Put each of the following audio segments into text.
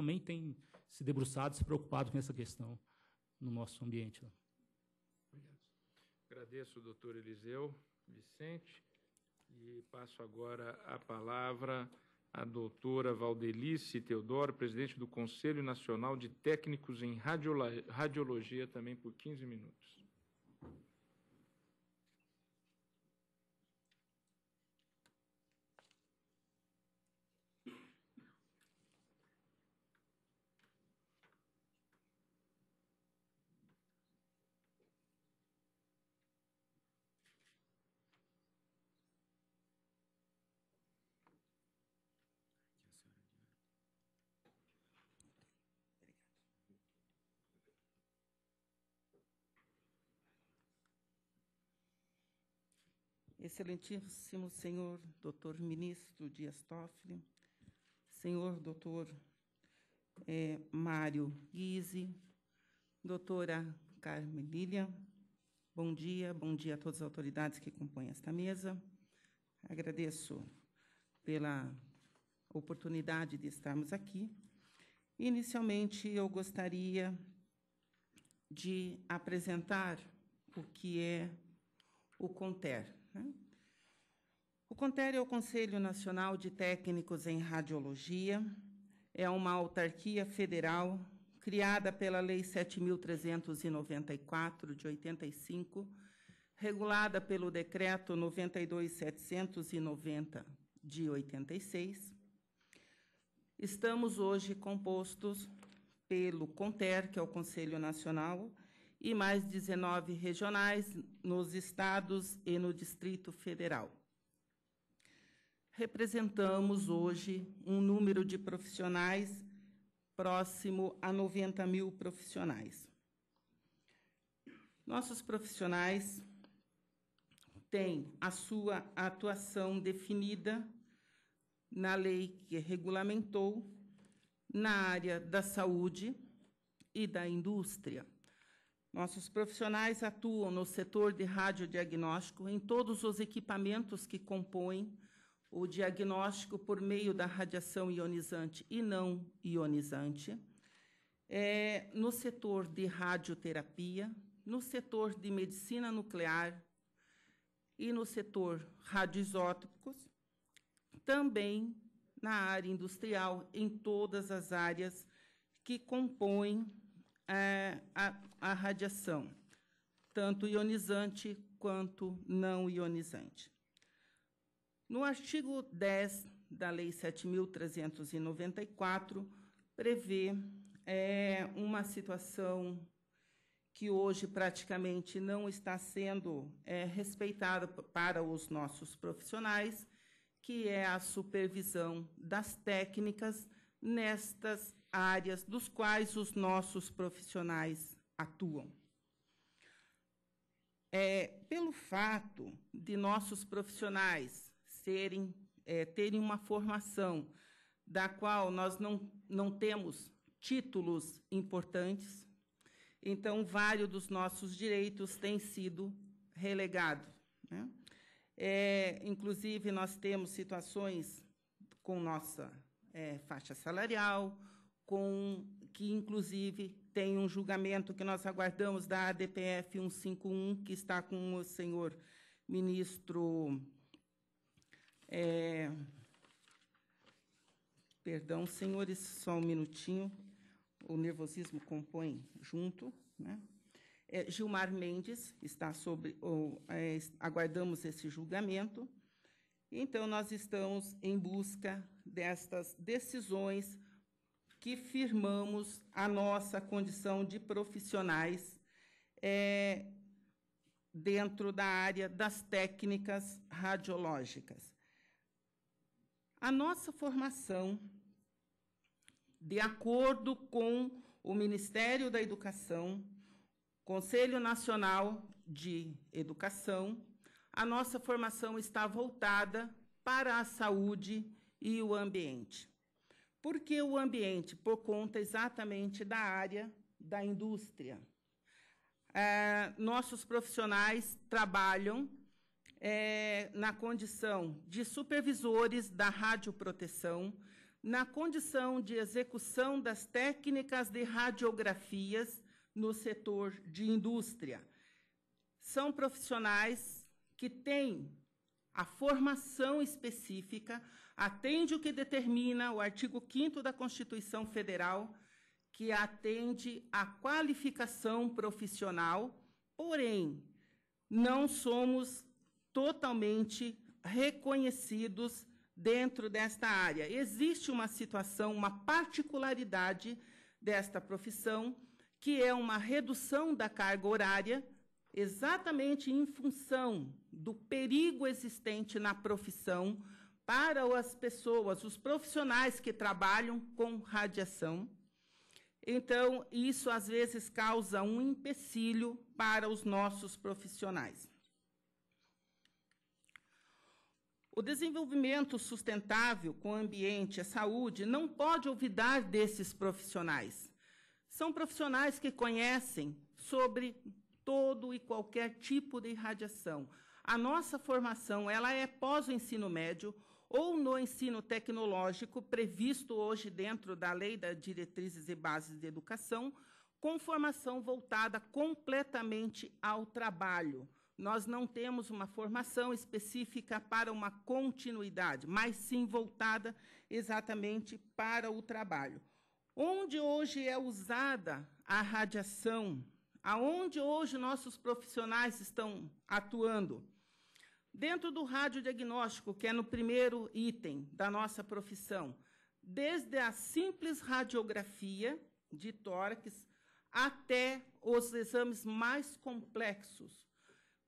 também tem se debruçado, se preocupado com essa questão no nosso ambiente. Obrigado. Agradeço, doutor Eliseu Vicente, e passo agora a palavra à doutora Valdelice Teodoro, presidente do Conselho Nacional de Técnicos em Radiologia, também por 15 minutos. Excelentíssimo senhor doutor ministro Dias Toffoli, senhor doutor é, Mário Guise, doutora Carmen Lilian, bom dia, bom dia a todas as autoridades que compõem esta mesa. Agradeço pela oportunidade de estarmos aqui. Inicialmente, eu gostaria de apresentar o que é o CONTER. Né? O CONTER é o Conselho Nacional de Técnicos em Radiologia, é uma autarquia federal criada pela Lei 7.394, de 85, regulada pelo Decreto 92.790, de 86. Estamos hoje compostos pelo CONTER, que é o Conselho Nacional, e mais 19 regionais nos estados e no Distrito Federal. Representamos hoje um número de profissionais próximo a 90 mil profissionais. Nossos profissionais têm a sua atuação definida na lei que regulamentou na área da saúde e da indústria nossos profissionais atuam no setor de radiodiagnóstico em todos os equipamentos que compõem o diagnóstico por meio da radiação ionizante e não ionizante, é, no setor de radioterapia, no setor de medicina nuclear e no setor radioisótopos, também na área industrial, em todas as áreas que compõem é, a, a radiação, tanto ionizante quanto não ionizante. No artigo 10 da Lei 7.394, prevê é, uma situação que hoje praticamente não está sendo é, respeitada para os nossos profissionais, que é a supervisão das técnicas nestas áreas dos quais os nossos profissionais atuam. É, pelo fato de nossos profissionais serem, é, terem uma formação da qual nós não, não temos títulos importantes, então vários dos nossos direitos têm sido relegados. Né? É, inclusive, nós temos situações com nossa é, faixa salarial, com que inclusive tem um julgamento que nós aguardamos da ADPF 151, que está com o senhor ministro. É, perdão, senhores, só um minutinho. O nervosismo compõe junto, né? É, Gilmar Mendes está sobre, ou, é, aguardamos esse julgamento. Então, nós estamos em busca destas decisões que firmamos a nossa condição de profissionais é, dentro da área das técnicas radiológicas. A nossa formação, de acordo com o Ministério da Educação, Conselho Nacional de Educação, a nossa formação está voltada para a saúde e o ambiente. Porque o ambiente, por conta exatamente da área da indústria. É, nossos profissionais trabalham é, na condição de supervisores da radioproteção, na condição de execução das técnicas de radiografias no setor de indústria. São profissionais que têm a formação específica atende o que determina o artigo 5 da Constituição Federal, que atende à qualificação profissional, porém, não somos totalmente reconhecidos dentro desta área. Existe uma situação, uma particularidade desta profissão, que é uma redução da carga horária, exatamente em função do perigo existente na profissão para as pessoas, os profissionais que trabalham com radiação. Então, isso às vezes causa um empecilho para os nossos profissionais. O desenvolvimento sustentável com o ambiente e a saúde não pode olvidar desses profissionais. São profissionais que conhecem sobre todo e qualquer tipo de radiação. A nossa formação ela é pós o ensino médio, ou no ensino tecnológico previsto hoje dentro da Lei das Diretrizes e Bases de Educação, com formação voltada completamente ao trabalho. Nós não temos uma formação específica para uma continuidade, mas sim voltada exatamente para o trabalho. Onde hoje é usada a radiação? Aonde hoje nossos profissionais estão atuando? Dentro do radiodiagnóstico, que é no primeiro item da nossa profissão, desde a simples radiografia de tórax até os exames mais complexos.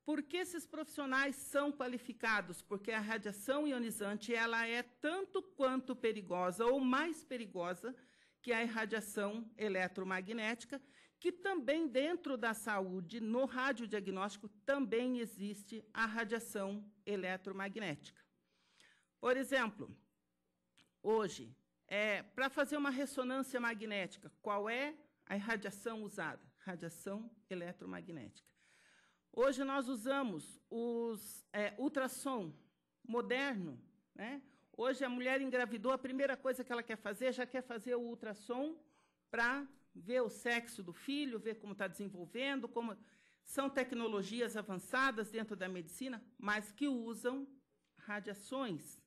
Por que esses profissionais são qualificados? Porque a radiação ionizante ela é tanto quanto perigosa ou mais perigosa que a irradiação eletromagnética que também dentro da saúde, no radiodiagnóstico, também existe a radiação eletromagnética. Por exemplo, hoje, é, para fazer uma ressonância magnética, qual é a radiação usada? Radiação eletromagnética. Hoje nós usamos os é, ultrassom moderno, né? Hoje a mulher engravidou, a primeira coisa que ela quer fazer, já quer fazer o ultrassom para ver o sexo do filho, ver como está desenvolvendo, como são tecnologias avançadas dentro da medicina, mas que usam radiações.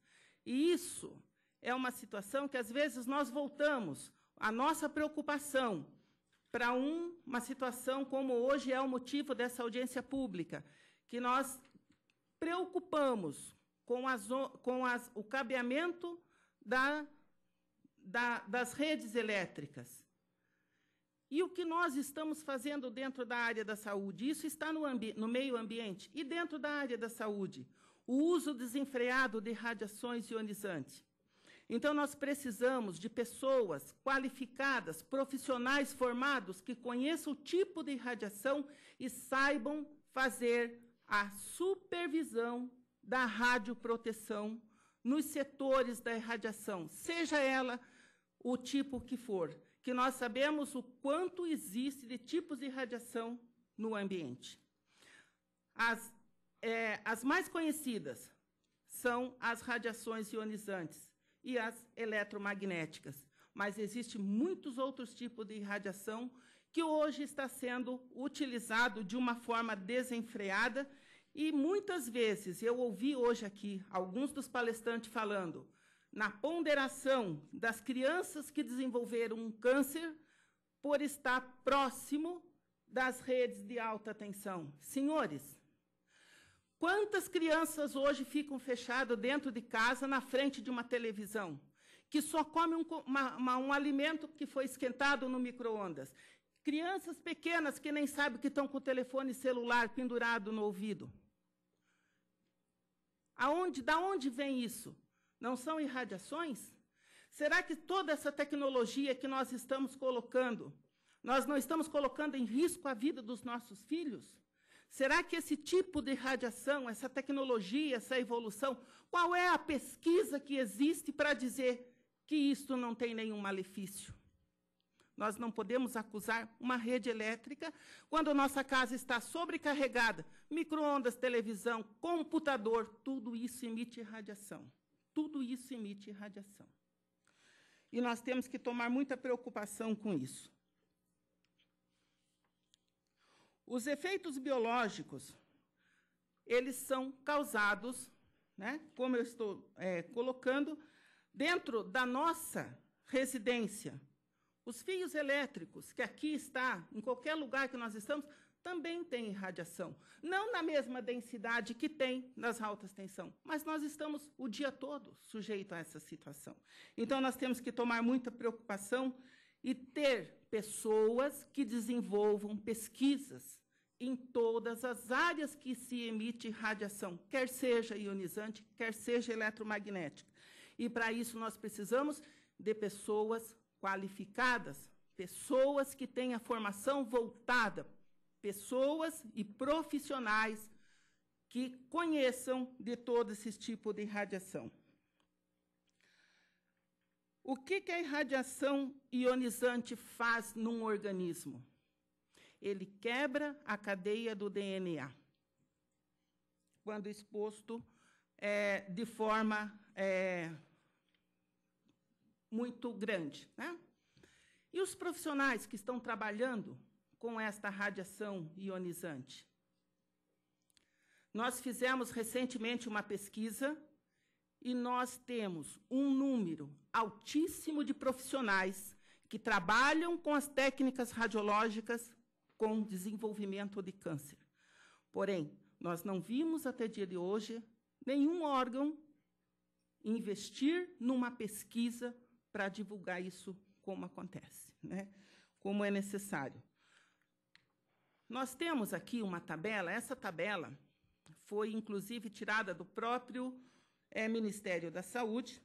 E isso é uma situação que às vezes nós voltamos a nossa preocupação para um, uma situação como hoje é o motivo dessa audiência pública, que nós preocupamos com, as, com as, o cabeamento da, da, das redes elétricas. E o que nós estamos fazendo dentro da área da saúde? Isso está no, no, meio ambiente e dentro da área da saúde. O uso desenfreado de radiações ionizantes. Então, nós precisamos de pessoas qualificadas, profissionais formados, que conheçam o tipo de radiação e saibam fazer a supervisão da radioproteção nos setores da irradiação, seja ela o tipo que for que nós sabemos o quanto existe de tipos de radiação no ambiente. As, é, as mais conhecidas são as radiações ionizantes e as eletromagnéticas, mas existe muitos outros tipos de radiação que hoje está sendo utilizado de uma forma desenfreada e muitas vezes eu ouvi hoje aqui alguns dos palestrantes falando na ponderação das crianças que desenvolveram um câncer por estar próximo das redes de alta tensão. Senhores, quantas crianças hoje ficam fechadas dentro de casa, na frente de uma televisão, que só come um, uma, uma, um alimento que foi esquentado no micro-ondas? Crianças pequenas que nem sabem que estão com o telefone celular pendurado no ouvido. Aonde, da onde vem isso? Não são irradiações? Será que toda essa tecnologia que nós estamos colocando, nós não estamos colocando em risco a vida dos nossos filhos? Será que esse tipo de radiação, essa tecnologia, essa evolução, qual é a pesquisa que existe para dizer que isto não tem nenhum malefício? Nós não podemos acusar uma rede elétrica quando nossa casa está sobrecarregada. Microondas, televisão, computador, tudo isso emite radiação. Tudo isso emite radiação. E nós temos que tomar muita preocupação com isso. Os efeitos biológicos, eles são causados, né, como eu estou é, colocando, dentro da nossa residência os fios elétricos, que aqui está, em qualquer lugar que nós estamos, também tem radiação. Não na mesma densidade que tem nas altas tensão, mas nós estamos o dia todo sujeito a essa situação. Então nós temos que tomar muita preocupação e ter pessoas que desenvolvam pesquisas em todas as áreas que se emite radiação, quer seja ionizante, quer seja eletromagnética. E para isso nós precisamos de pessoas qualificadas, pessoas que têm a formação voltada, pessoas e profissionais que conheçam de todo esse tipo de radiação. O que, que a irradiação ionizante faz num organismo? Ele quebra a cadeia do DNA quando exposto é, de forma é, muito grande. Né? E os profissionais que estão trabalhando com esta radiação ionizante? Nós fizemos recentemente uma pesquisa e nós temos um número altíssimo de profissionais que trabalham com as técnicas radiológicas com desenvolvimento de câncer. Porém, nós não vimos até dia de hoje nenhum órgão investir numa pesquisa para divulgar isso como acontece, né? como é necessário. Nós temos aqui uma tabela, essa tabela foi inclusive tirada do próprio é, Ministério da Saúde,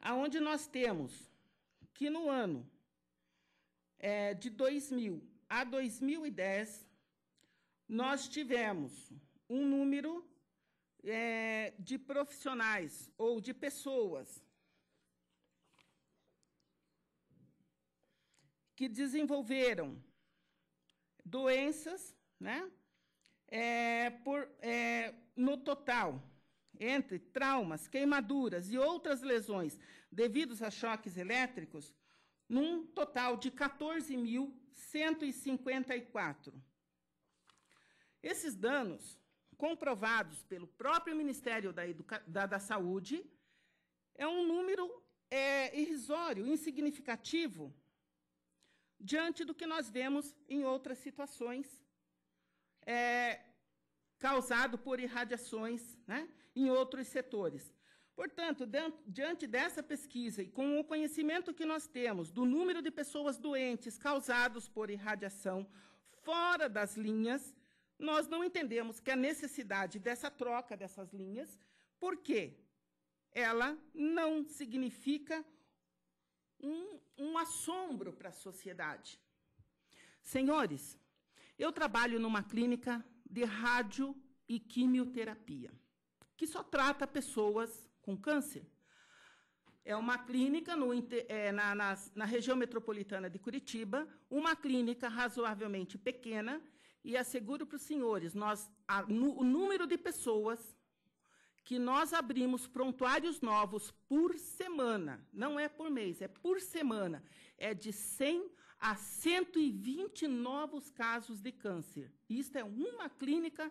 aonde nós temos que no ano é, de 2000 a 2010 nós tivemos um número é, de profissionais ou de pessoas que desenvolveram doenças, né? É, por, é, no total, entre traumas, queimaduras e outras lesões devidos a choques elétricos, num total de 14.154. Esses danos, comprovados pelo próprio Ministério da, Educa da, da Saúde, é um número é, irrisório, insignificativo, diante do que nós vemos em outras situações, é, causado por irradiações né, em outros setores. Portanto, diante dessa pesquisa e com o conhecimento que nós temos do número de pessoas doentes causados por irradiação fora das linhas, nós não entendemos que a necessidade dessa troca dessas linhas, porque ela não significa um, um assombro para a sociedade. Senhores, eu trabalho numa clínica de rádio e quimioterapia, que só trata pessoas com câncer. É uma clínica no, é, na, na, na região metropolitana de Curitiba, uma clínica razoavelmente pequena, e asseguro para os senhores, nós, a, no, o número de pessoas que nós abrimos prontuários novos por semana, não é por mês, é por semana, é de 100 a 120 novos casos de câncer. Isto é uma clínica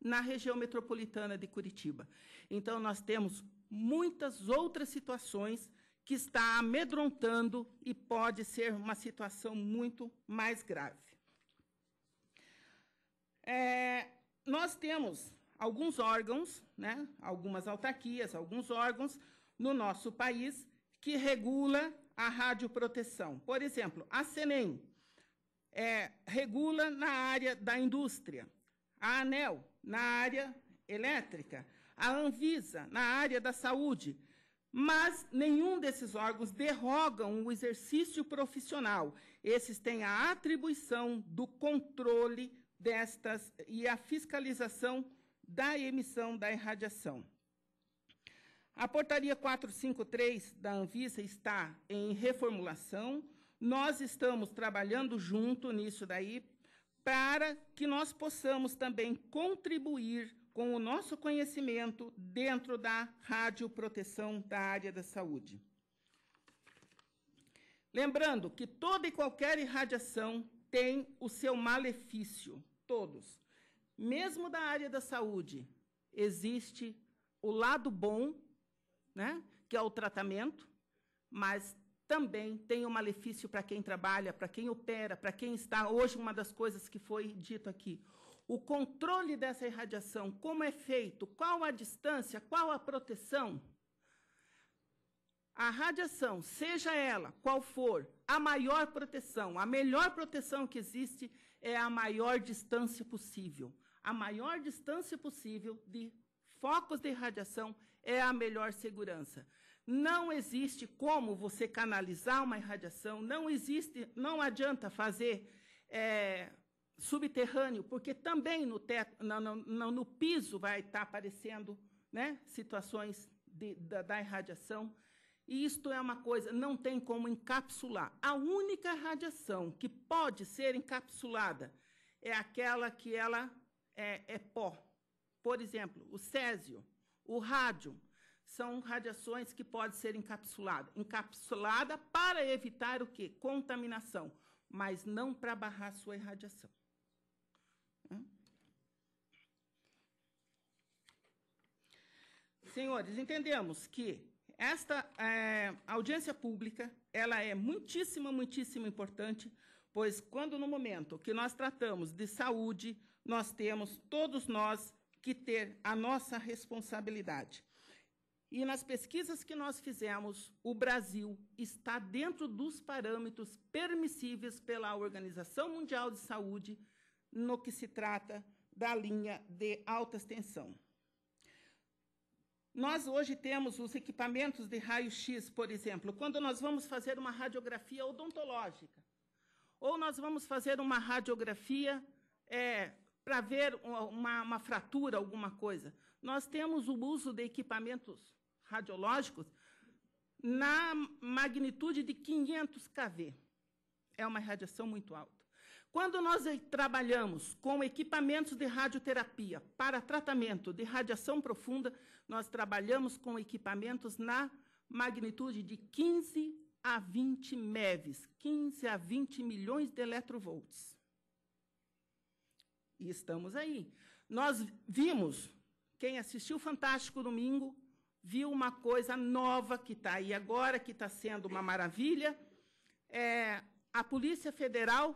na região metropolitana de Curitiba. Então, nós temos muitas outras situações que está amedrontando e pode ser uma situação muito mais grave. É, nós temos alguns órgãos, né, algumas autarquias, alguns órgãos no nosso país que regula a radioproteção. Por exemplo, a CENEM é, regula na área da indústria, a ANEL na área elétrica, a Anvisa na área da saúde, mas nenhum desses órgãos derrogam o exercício profissional. Esses têm a atribuição do controle destas e a fiscalização da emissão da irradiação. A portaria 453 da Anvisa está em reformulação. Nós estamos trabalhando junto nisso daí para que nós possamos também contribuir com o nosso conhecimento dentro da radioproteção da área da saúde. Lembrando que toda e qualquer irradiação tem o seu malefício, todos mesmo da área da saúde, existe o lado bom, né, que é o tratamento, mas também tem o um malefício para quem trabalha, para quem opera, para quem está. Hoje, uma das coisas que foi dito aqui, o controle dessa irradiação, como é feito, qual a distância, qual a proteção. A radiação, seja ela qual for, a maior proteção, a melhor proteção que existe é a maior distância possível a maior distância possível de focos de radiação é a melhor segurança. Não existe como você canalizar uma irradiação, não existe, não adianta fazer é, subterrâneo, porque também no, teto, no, no, no piso vai estar tá aparecendo né, situações de, da, da irradiação. E isto é uma coisa, não tem como encapsular. A única radiação que pode ser encapsulada é aquela que ela é, é pó. Por exemplo, o césio, o rádio, são radiações que podem ser encapsuladas. Encapsulada para evitar o quê? Contaminação, mas não para barrar sua irradiação. Hum? Senhores, entendemos que esta é, audiência pública ela é muitíssimo, muitíssimo importante, pois quando no momento que nós tratamos de saúde, nós temos, todos nós, que ter a nossa responsabilidade. E nas pesquisas que nós fizemos, o Brasil está dentro dos parâmetros permissíveis pela Organização Mundial de Saúde no que se trata da linha de alta tensão. Nós hoje temos os equipamentos de raio-x, por exemplo, quando nós vamos fazer uma radiografia odontológica, ou nós vamos fazer uma radiografia é, para ver uma, uma fratura, alguma coisa. Nós temos o uso de equipamentos radiológicos na magnitude de 500 kV. É uma radiação muito alta. Quando nós trabalhamos com equipamentos de radioterapia para tratamento de radiação profunda, nós trabalhamos com equipamentos na magnitude de 15 a 20 MeVs, 15 a 20 milhões de eletrovolts. E estamos aí. Nós vimos, quem assistiu Fantástico Domingo, viu uma coisa nova que está aí agora, que está sendo uma maravilha. É, a Polícia Federal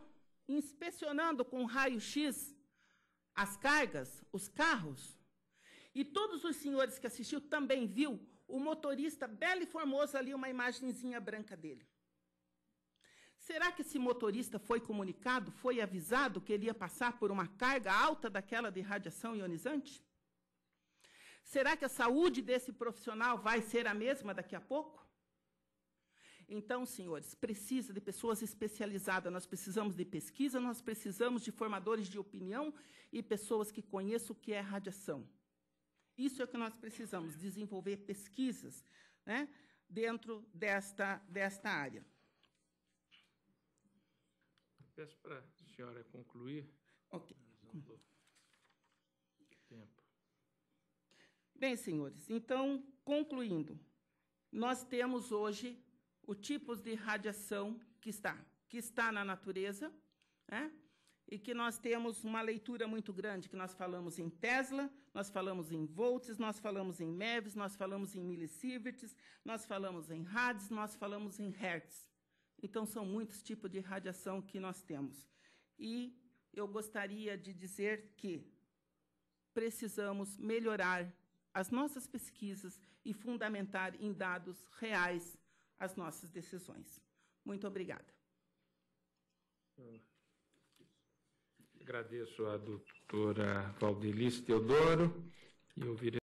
inspecionando com raio-x as cargas, os carros. E todos os senhores que assistiu também viu o motorista belo e formoso ali, uma imagenzinha branca dele. Será que esse motorista foi comunicado, foi avisado que ele ia passar por uma carga alta daquela de radiação ionizante? Será que a saúde desse profissional vai ser a mesma daqui a pouco? Então, senhores, precisa de pessoas especializadas, nós precisamos de pesquisa, nós precisamos de formadores de opinião e pessoas que conheçam o que é radiação. Isso é o que nós precisamos, desenvolver pesquisas né, dentro desta, desta área. Peço para a senhora concluir. Ok. tempo. Bem, senhores, então, concluindo, nós temos hoje o tipo de radiação que está, que está na natureza, né? e que nós temos uma leitura muito grande, que nós falamos em Tesla, nós falamos em volts, nós falamos em MeVs, nós falamos em milisieverts, nós falamos em rads, nós falamos em hertz. Então, são muitos tipos de radiação que nós temos. E eu gostaria de dizer que precisamos melhorar as nossas pesquisas e fundamentar em dados reais as nossas decisões. Muito obrigada. agradeço à doutora Valdelice Teodoro e ouvirei.